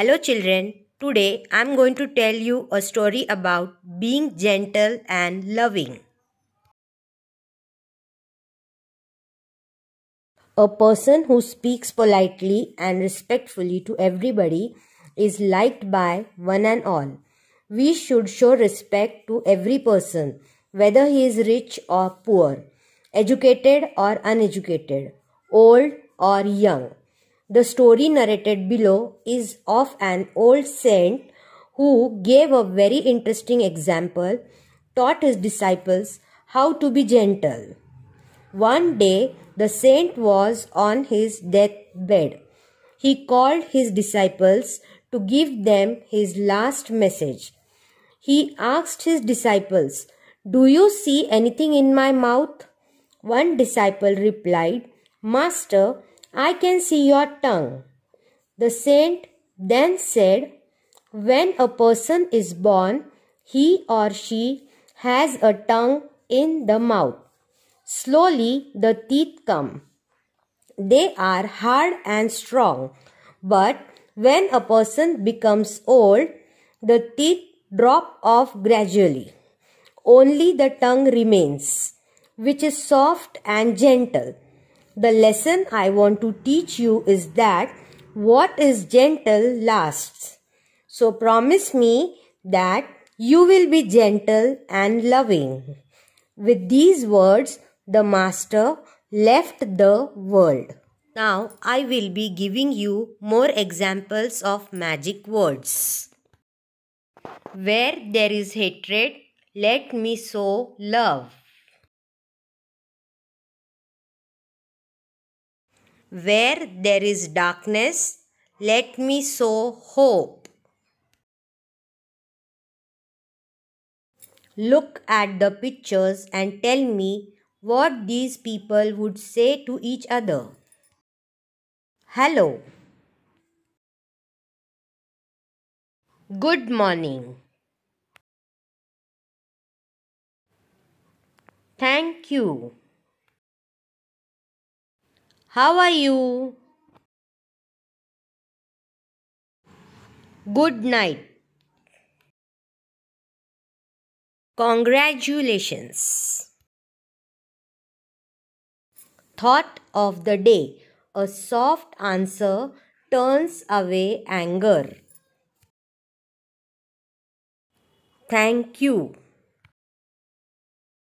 Hello children, today I am going to tell you a story about being gentle and loving. A person who speaks politely and respectfully to everybody is liked by one and all. We should show respect to every person, whether he is rich or poor, educated or uneducated, old or young. The story narrated below is of an old saint who gave a very interesting example, taught his disciples how to be gentle. One day, the saint was on his deathbed. He called his disciples to give them his last message. He asked his disciples, Do you see anything in my mouth? One disciple replied, Master, I can see your tongue. The saint then said, When a person is born, he or she has a tongue in the mouth. Slowly the teeth come. They are hard and strong, but when a person becomes old, the teeth drop off gradually. Only the tongue remains, which is soft and gentle. The lesson I want to teach you is that what is gentle lasts. So promise me that you will be gentle and loving. With these words, the master left the world. Now I will be giving you more examples of magic words. Where there is hatred, let me sow love. Where there is darkness, let me sow hope. Look at the pictures and tell me what these people would say to each other. Hello. Good morning. Thank you. How are you? Good night. Congratulations. Thought of the day. A soft answer turns away anger. Thank you.